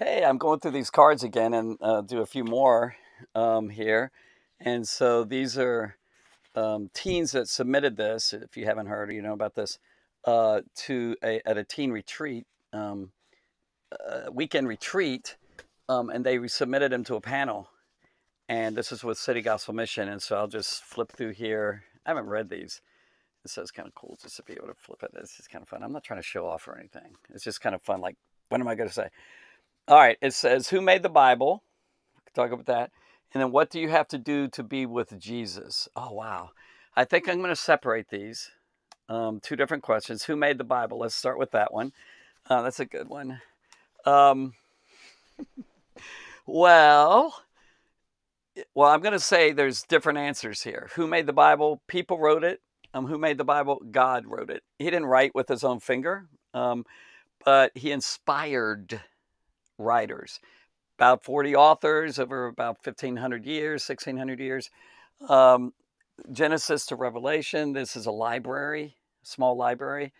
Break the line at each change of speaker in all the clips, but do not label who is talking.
hey, I'm going through these cards again and uh, do a few more um, here. And so these are um, teens that submitted this, if you haven't heard or you know about this, uh, to a, at a teen retreat, um, uh, weekend retreat, um, and they submitted them to a panel. And this is with City Gospel Mission. And so I'll just flip through here. I haven't read these. So it's kind of cool just to be able to flip it. This is kind of fun. I'm not trying to show off or anything. It's just kind of fun. Like, what am I going to say? All right, it says, Who made the Bible? Talk about that. And then, what do you have to do to be with Jesus? Oh, wow. I think I'm going to separate these um, two different questions. Who made the Bible? Let's start with that one. Uh, that's a good one. Um, well, well, I'm going to say there's different answers here. Who made the Bible? People wrote it. Um, who made the Bible? God wrote it. He didn't write with his own finger, um, but he inspired writers, about 40 authors over about 1,500 years, 1,600 years. Um, Genesis to Revelation, this is a library, small library.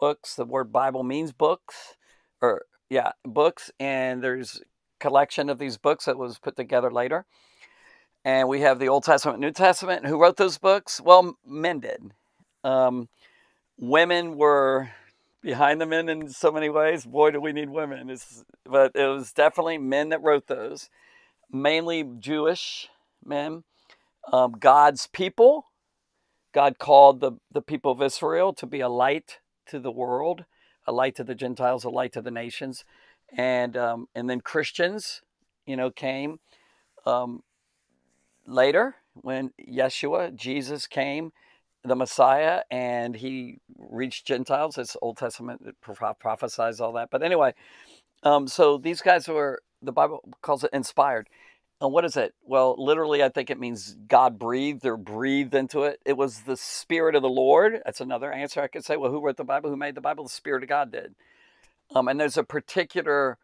Books, the word Bible means books, or yeah, books, and there's collection of these books that was put together later. And we have the Old Testament, New Testament. Who wrote those books? Well, men did. Um, women were behind the men in so many ways. Boy, do we need women. It's, but it was definitely men that wrote those, mainly Jewish men, um, God's people. God called the, the people of Israel to be a light to the world, a light to the Gentiles, a light to the nations. And, um, and then Christians, you know, came um, later when Yeshua, Jesus came the Messiah and he reached Gentiles. It's Old Testament, that uh, prophesies all that. But anyway, um, so these guys were, the Bible calls it inspired. And what is it? Well, literally, I think it means God breathed or breathed into it. It was the Spirit of the Lord. That's another answer I could say. Well, who wrote the Bible? Who made the Bible? The Spirit of God did. Um, and there's a particular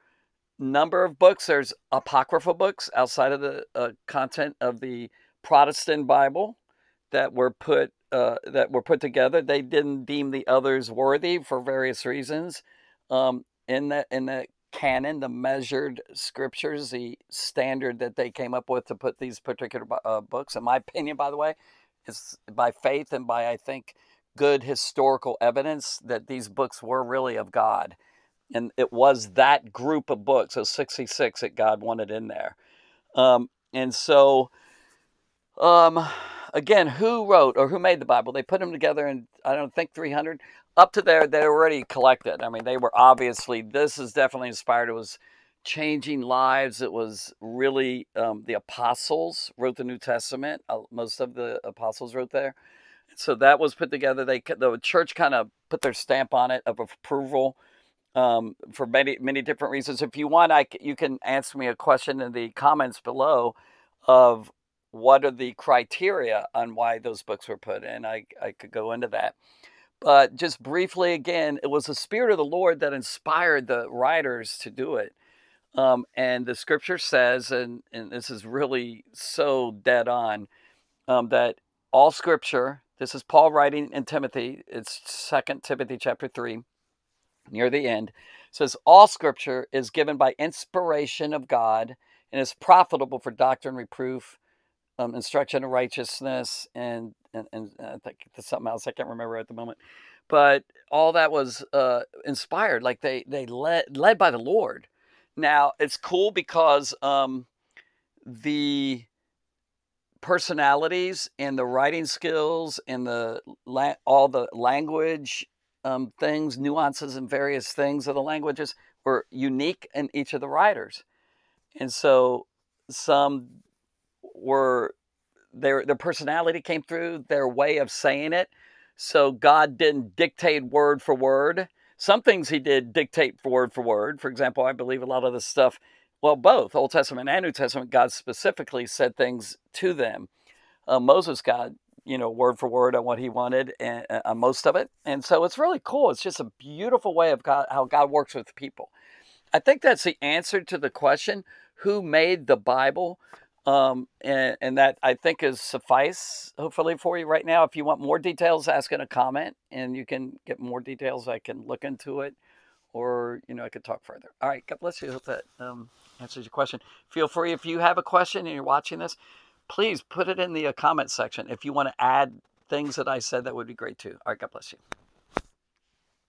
number of books. There's apocryphal books outside of the uh, content of the Protestant Bible that were put uh, that were put together. They didn't deem the others worthy for various reasons. Um, in the in the canon, the measured scriptures, the standard that they came up with to put these particular uh, books, in my opinion, by the way, is by faith and by I think good historical evidence that these books were really of God, and it was that group of books, so sixty six, that God wanted in there, um, and so. Um, again, who wrote or who made the Bible? They put them together in, I don't think, 300. Up to there, they already collected. I mean, they were obviously, this is definitely inspired. It was changing lives. It was really um, the apostles wrote the New Testament. Uh, most of the apostles wrote there. So that was put together. They The church kind of put their stamp on it of approval. Um, for many many different reasons. If you want, I you can answer me a question in the comments below of what are the criteria on why those books were put in. I, I could go into that. But just briefly again, it was the Spirit of the Lord that inspired the writers to do it. Um, and the scripture says, and, and this is really so dead on, um, that all scripture, this is Paul writing in Timothy, it's Second Timothy chapter 3, near the end, says, All scripture is given by inspiration of God and is profitable for doctrine, reproof, um, instruction of righteousness, and, and, and I uh, think something else I can't remember at the moment. But all that was uh, inspired, like they, they led, led by the Lord. Now, it's cool because um, the personalities and the writing skills and the all the language um, things, nuances, and various things of the languages were unique in each of the writers. And so some were their their personality came through, their way of saying it. So God didn't dictate word for word. Some things he did dictate for word for word. For example, I believe a lot of the stuff, well, both Old Testament and New Testament, God specifically said things to them. Uh, Moses, got you know, word for word on what he wanted, and uh, eh, eh, most of it. And so it's really cool. It's just a beautiful way of God, how God works with people. I think that's the answer to the question who made the Bible? Um, and, and, that I think is suffice hopefully for you right now. If you want more details, ask in a comment and you can get more details. I can look into it or, you know, I could talk further. All right. God bless you. Hope that um, answers your question. Feel free. If you have a question and you're watching this, please put it in the uh, comment section. If you want to add things that I said, that would be great too. All right. God bless you.